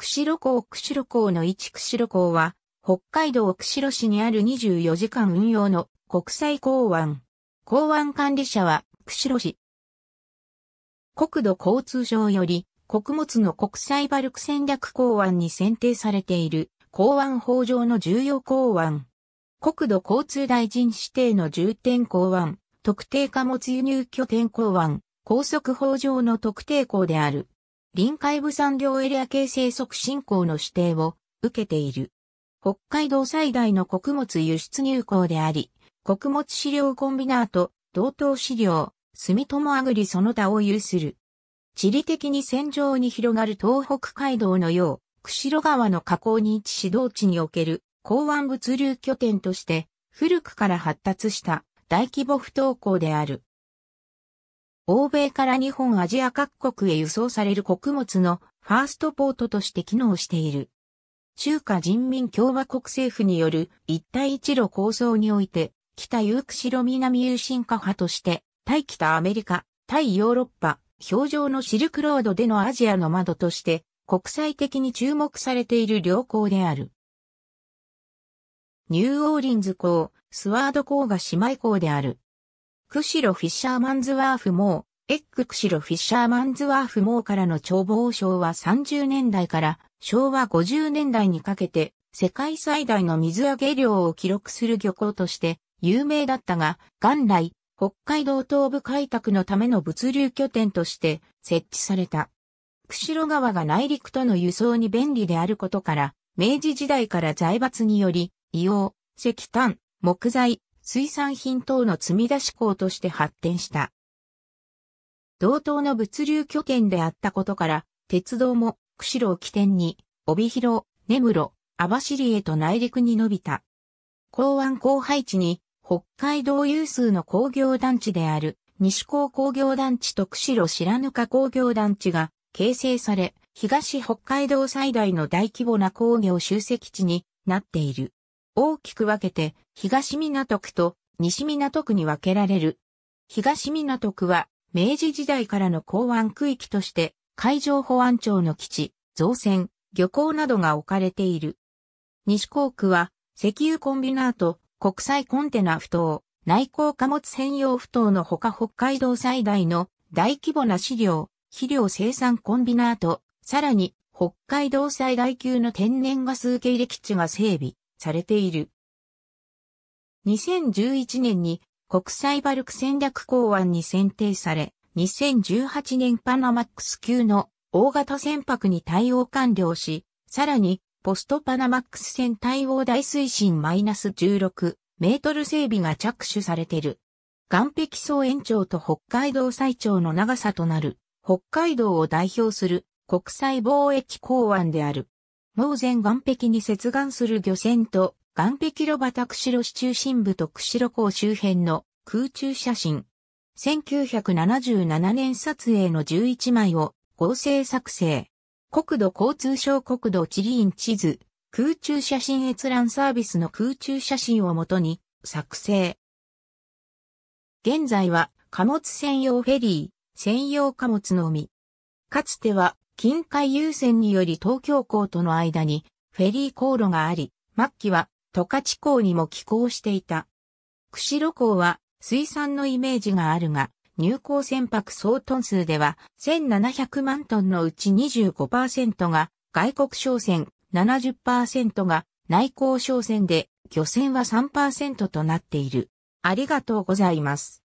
釧路港釧路港の1釧路港は、北海道釧路市にある24時間運用の国際港湾。港湾管理者は、釧路市。国土交通省より、穀物の国際バルク戦略港湾に選定されている、港湾法上の重要港湾。国土交通大臣指定の重点港湾、特定貨物輸入拠点港湾、高速法上の特定港である。臨海部産業エリア形成促進港の指定を受けている。北海道最大の穀物輸出入港であり、穀物飼料コンビナート、同等飼料、住友アグリその他を有する。地理的に戦場に広がる東北街道のよう、釧路川の河口に位置し同地における港湾物流拠点として、古くから発達した大規模不登校である。欧米から日本アジア各国へ輸送される穀物のファーストポートとして機能している。中華人民共和国政府による一帯一路構想において、北ユクシロ南有進化派として、対北アメリカ、対ヨーロッパ、表情のシルクロードでのアジアの窓として、国際的に注目されている良好である。ニューオーリンズ港、スワード港が姉妹港である。クシロフィッシャーマンズワーフモー、エッグクシロフィッシャーマンズワーフモーからの眺望賞は30年代から昭和50年代にかけて世界最大の水揚げ量を記録する漁港として有名だったが、元来北海道東部開拓のための物流拠点として設置された。釧路川が内陸との輸送に便利であることから、明治時代から財閥により、硫黄、石炭、木材、水産品等の積み出し港として発展した。同等の物流拠点であったことから、鉄道も釧路を起点に、帯広、根室、網走へと内陸に伸びた。港湾荒廃地に、北海道有数の工業団地である、西高工業団地と釧路白ぬか工業団地が形成され、東北海道最大の大規模な工業集積地になっている。大きく分けて東港区と西港区に分けられる。東港区は明治時代からの港湾区域として海上保安庁の基地、造船、漁港などが置かれている。西港区は石油コンビナート、国際コンテナ不等、内港貨物専用不等のほか北海道最大の大規模な飼料、肥料生産コンビナート、さらに北海道最大級の天然ガス受け入れ基地が整備されている。2011年に国際バルク戦略港湾に選定され、2018年パナマックス級の大型船舶に対応完了し、さらにポストパナマックス船対応大推進マイナス16メートル整備が着手されている。岸壁総延長と北海道最長の長さとなる、北海道を代表する国際貿易港湾である。盲前岸壁に接岸する漁船と、岸壁路端釧路市中心部と釧路港周辺の空中写真。1977年撮影の11枚を合成作成。国土交通省国土地理院地図、空中写真閲覧サービスの空中写真をもとに作成。現在は貨物専用フェリー、専用貨物のみ。かつては近海優先により東京港との間にフェリー航路があり、末期は十勝港にも寄港していた。釧路港は水産のイメージがあるが、入港船舶総トン数では1700万トンのうち25%が外国商船、70%が内港商船で、漁船は3%となっている。ありがとうございます。